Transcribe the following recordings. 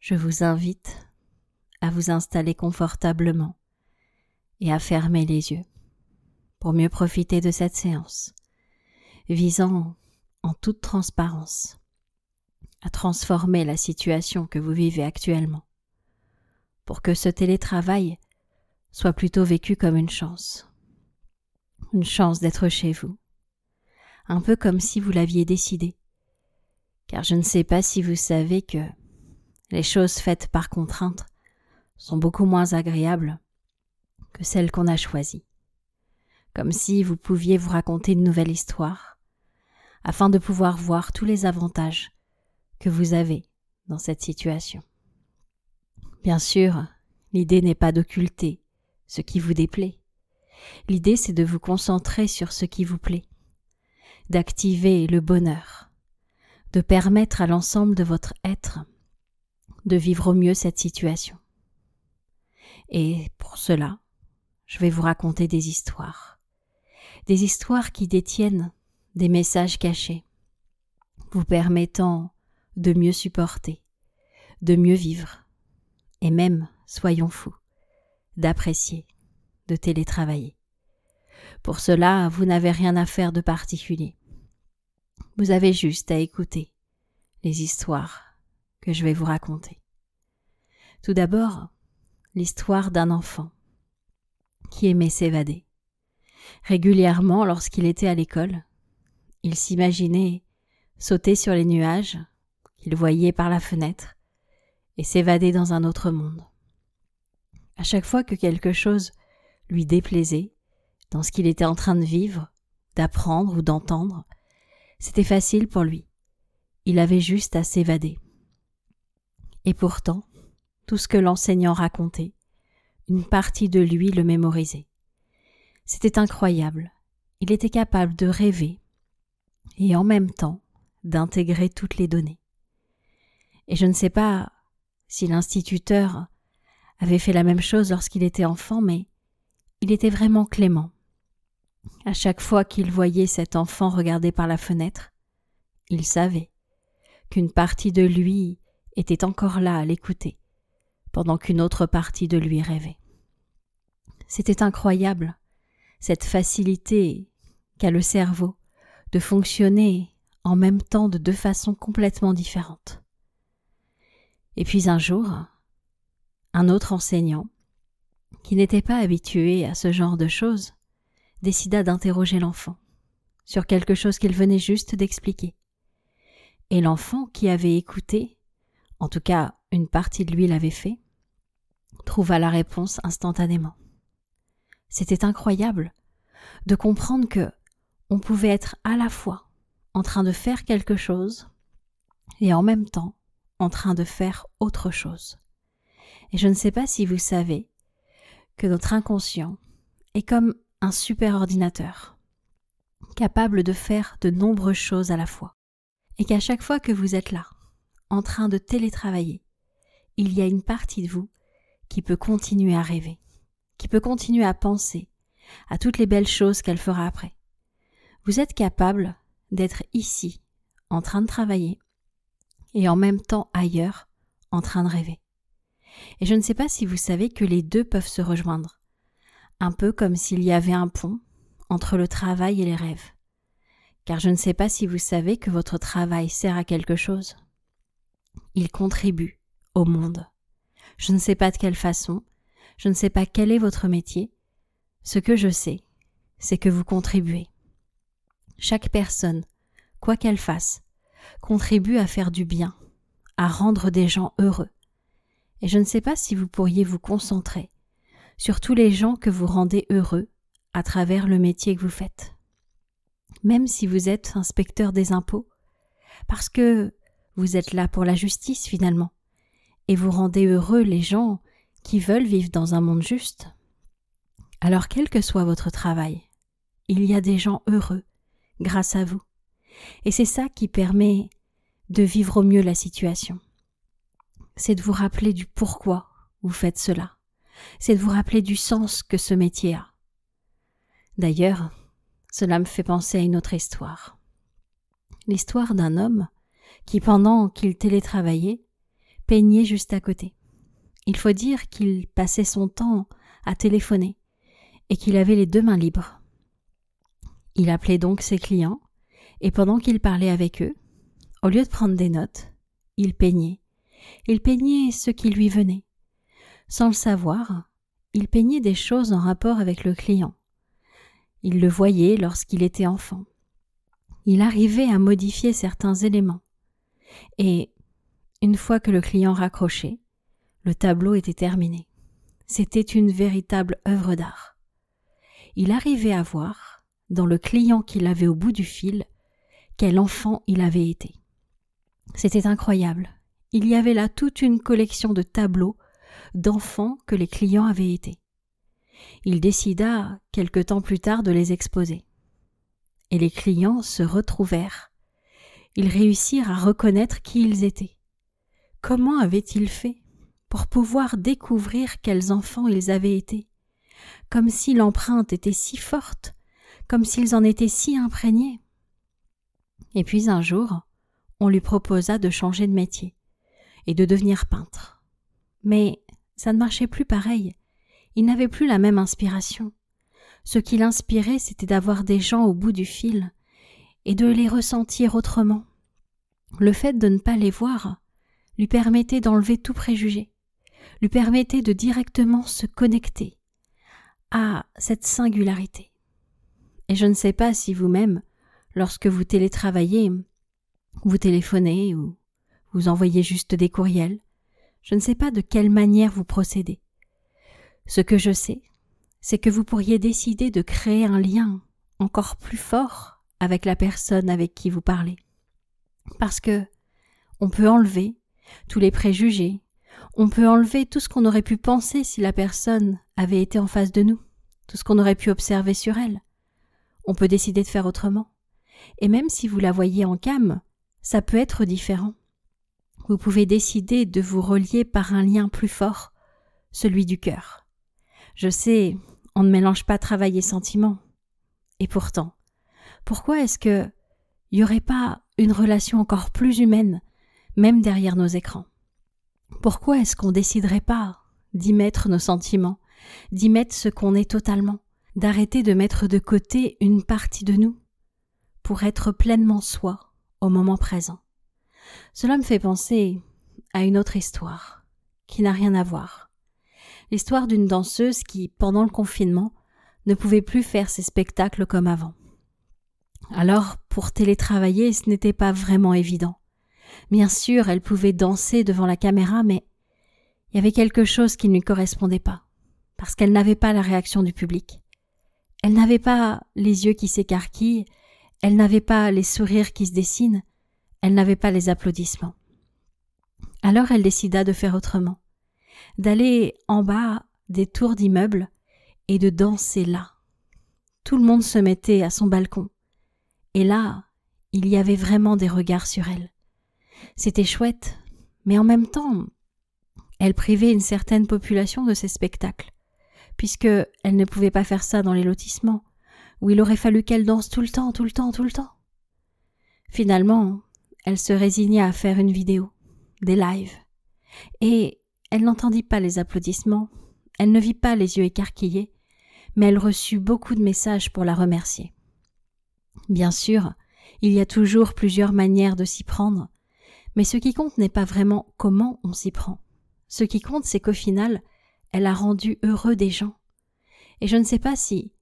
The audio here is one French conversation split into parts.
Je vous invite à vous installer confortablement et à fermer les yeux pour mieux profiter de cette séance, visant en toute transparence à transformer la situation que vous vivez actuellement, pour que ce télétravail soit plutôt vécu comme une chance, une chance d'être chez vous, un peu comme si vous l'aviez décidé, car je ne sais pas si vous savez que les choses faites par contrainte sont beaucoup moins agréables que celles qu'on a choisies. Comme si vous pouviez vous raconter une nouvelle histoire, afin de pouvoir voir tous les avantages que vous avez dans cette situation. Bien sûr, l'idée n'est pas d'occulter ce qui vous déplaît. L'idée, c'est de vous concentrer sur ce qui vous plaît, d'activer le bonheur, de permettre à l'ensemble de votre être de vivre au mieux cette situation. Et pour cela, je vais vous raconter des histoires. Des histoires qui détiennent des messages cachés, vous permettant de mieux supporter, de mieux vivre, et même, soyons fous, d'apprécier, de télétravailler. Pour cela, vous n'avez rien à faire de particulier. Vous avez juste à écouter les histoires que je vais vous raconter. Tout d'abord, l'histoire d'un enfant qui aimait s'évader. Régulièrement, lorsqu'il était à l'école, il s'imaginait sauter sur les nuages qu'il voyait par la fenêtre et s'évader dans un autre monde. À chaque fois que quelque chose lui déplaisait, dans ce qu'il était en train de vivre, d'apprendre ou d'entendre, c'était facile pour lui. Il avait juste à s'évader. Et pourtant, tout ce que l'enseignant racontait, une partie de lui le mémorisait. C'était incroyable. Il était capable de rêver et en même temps d'intégrer toutes les données. Et je ne sais pas si l'instituteur avait fait la même chose lorsqu'il était enfant, mais il était vraiment clément. À chaque fois qu'il voyait cet enfant regarder par la fenêtre, il savait qu'une partie de lui était encore là à l'écouter, pendant qu'une autre partie de lui rêvait. C'était incroyable, cette facilité qu'a le cerveau de fonctionner en même temps de deux façons complètement différentes. Et puis un jour, un autre enseignant, qui n'était pas habitué à ce genre de choses, décida d'interroger l'enfant sur quelque chose qu'il venait juste d'expliquer. Et l'enfant, qui avait écouté, en tout cas une partie de lui l'avait fait, trouva la réponse instantanément. C'était incroyable de comprendre que on pouvait être à la fois en train de faire quelque chose et en même temps en train de faire autre chose. Et je ne sais pas si vous savez que notre inconscient est comme un superordinateur, capable de faire de nombreuses choses à la fois, et qu'à chaque fois que vous êtes là, en train de télétravailler, il y a une partie de vous qui peut continuer à rêver, qui peut continuer à penser à toutes les belles choses qu'elle fera après. Vous êtes capable d'être ici, en train de travailler, et en même temps ailleurs, en train de rêver. Et je ne sais pas si vous savez que les deux peuvent se rejoindre, un peu comme s'il y avait un pont entre le travail et les rêves. Car je ne sais pas si vous savez que votre travail sert à quelque chose, il contribue au monde. Je ne sais pas de quelle façon, je ne sais pas quel est votre métier. Ce que je sais, c'est que vous contribuez. Chaque personne, quoi qu'elle fasse, contribue à faire du bien, à rendre des gens heureux. Et je ne sais pas si vous pourriez vous concentrer sur tous les gens que vous rendez heureux à travers le métier que vous faites. Même si vous êtes inspecteur des impôts, parce que vous êtes là pour la justice finalement, et vous rendez heureux les gens qui veulent vivre dans un monde juste. Alors quel que soit votre travail, il y a des gens heureux grâce à vous. Et c'est ça qui permet de vivre au mieux la situation. C'est de vous rappeler du pourquoi vous faites cela. C'est de vous rappeler du sens que ce métier a. D'ailleurs, cela me fait penser à une autre histoire. L'histoire d'un homme qui, pendant qu'il télétravaillait, peignait juste à côté. Il faut dire qu'il passait son temps à téléphoner et qu'il avait les deux mains libres. Il appelait donc ses clients et pendant qu'il parlait avec eux, au lieu de prendre des notes, il peignait. Il peignait ce qui lui venait. Sans le savoir, il peignait des choses en rapport avec le client. Il le voyait lorsqu'il était enfant. Il arrivait à modifier certains éléments. Et une fois que le client raccrochait, le tableau était terminé. C'était une véritable œuvre d'art. Il arrivait à voir, dans le client qu'il avait au bout du fil, quel enfant il avait été. C'était incroyable. Il y avait là toute une collection de tableaux d'enfants que les clients avaient été. Il décida, quelque temps plus tard, de les exposer. Et les clients se retrouvèrent ils réussirent à reconnaître qui ils étaient. Comment avaient-ils fait pour pouvoir découvrir quels enfants ils avaient été Comme si l'empreinte était si forte, comme s'ils en étaient si imprégnés. Et puis un jour, on lui proposa de changer de métier et de devenir peintre. Mais ça ne marchait plus pareil. Il n'avait plus la même inspiration. Ce qui l'inspirait, c'était d'avoir des gens au bout du fil et de les ressentir autrement, le fait de ne pas les voir lui permettait d'enlever tout préjugé, lui permettait de directement se connecter à cette singularité. Et je ne sais pas si vous-même, lorsque vous télétravaillez, vous téléphonez ou vous envoyez juste des courriels, je ne sais pas de quelle manière vous procédez. Ce que je sais, c'est que vous pourriez décider de créer un lien encore plus fort avec la personne avec qui vous parlez. Parce que on peut enlever tous les préjugés, on peut enlever tout ce qu'on aurait pu penser si la personne avait été en face de nous, tout ce qu'on aurait pu observer sur elle. On peut décider de faire autrement. Et même si vous la voyez en cam, ça peut être différent. Vous pouvez décider de vous relier par un lien plus fort, celui du cœur. Je sais, on ne mélange pas travail et sentiment. Et pourtant, pourquoi est-ce que n'y aurait pas une relation encore plus humaine, même derrière nos écrans. Pourquoi est-ce qu'on déciderait pas d'y mettre nos sentiments, d'y mettre ce qu'on est totalement, d'arrêter de mettre de côté une partie de nous pour être pleinement soi au moment présent. Cela me fait penser à une autre histoire qui n'a rien à voir. L'histoire d'une danseuse qui, pendant le confinement, ne pouvait plus faire ses spectacles comme avant. Alors, pour télétravailler, ce n'était pas vraiment évident. Bien sûr, elle pouvait danser devant la caméra, mais il y avait quelque chose qui ne lui correspondait pas, parce qu'elle n'avait pas la réaction du public. Elle n'avait pas les yeux qui s'écarquillent, elle n'avait pas les sourires qui se dessinent, elle n'avait pas les applaudissements. Alors elle décida de faire autrement, d'aller en bas des tours d'immeubles et de danser là. Tout le monde se mettait à son balcon. Et là, il y avait vraiment des regards sur elle. C'était chouette, mais en même temps, elle privait une certaine population de ses spectacles, puisque elle ne pouvait pas faire ça dans les lotissements, où il aurait fallu qu'elle danse tout le temps, tout le temps, tout le temps. Finalement, elle se résigna à faire une vidéo, des lives, et elle n'entendit pas les applaudissements, elle ne vit pas les yeux écarquillés, mais elle reçut beaucoup de messages pour la remercier. Bien sûr, il y a toujours plusieurs manières de s'y prendre, mais ce qui compte n'est pas vraiment comment on s'y prend. Ce qui compte, c'est qu'au final, elle a rendu heureux des gens. Et je ne sais pas si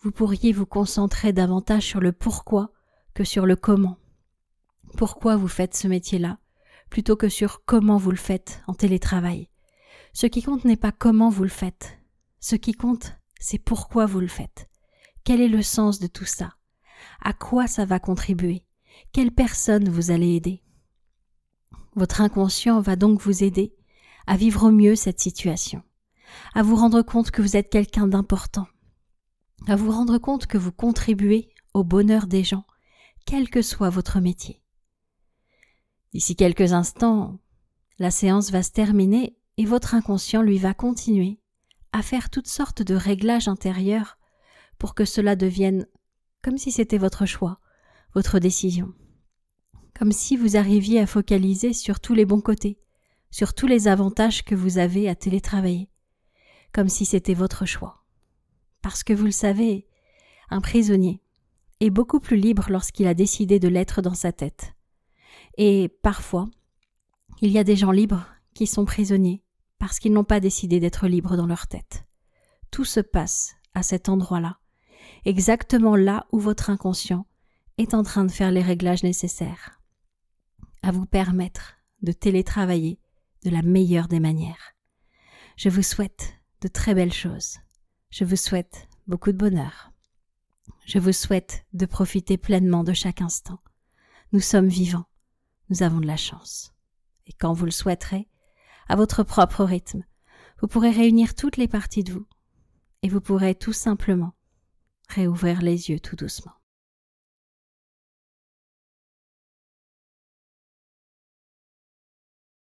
vous pourriez vous concentrer davantage sur le pourquoi que sur le comment. Pourquoi vous faites ce métier-là, plutôt que sur comment vous le faites en télétravail. Ce qui compte n'est pas comment vous le faites. Ce qui compte, c'est pourquoi vous le faites. Quel est le sens de tout ça à quoi ça va contribuer, quelle personne vous allez aider. Votre inconscient va donc vous aider à vivre au mieux cette situation, à vous rendre compte que vous êtes quelqu'un d'important, à vous rendre compte que vous contribuez au bonheur des gens, quel que soit votre métier. D'ici quelques instants, la séance va se terminer et votre inconscient lui va continuer à faire toutes sortes de réglages intérieurs pour que cela devienne comme si c'était votre choix, votre décision. Comme si vous arriviez à focaliser sur tous les bons côtés, sur tous les avantages que vous avez à télétravailler, comme si c'était votre choix. Parce que vous le savez, un prisonnier est beaucoup plus libre lorsqu'il a décidé de l'être dans sa tête. Et parfois, il y a des gens libres qui sont prisonniers parce qu'ils n'ont pas décidé d'être libres dans leur tête. Tout se passe à cet endroit-là, exactement là où votre inconscient est en train de faire les réglages nécessaires, à vous permettre de télétravailler de la meilleure des manières. Je vous souhaite de très belles choses. Je vous souhaite beaucoup de bonheur. Je vous souhaite de profiter pleinement de chaque instant. Nous sommes vivants, nous avons de la chance. Et quand vous le souhaiterez, à votre propre rythme, vous pourrez réunir toutes les parties de vous, et vous pourrez tout simplement réouvert les yeux tout doucement.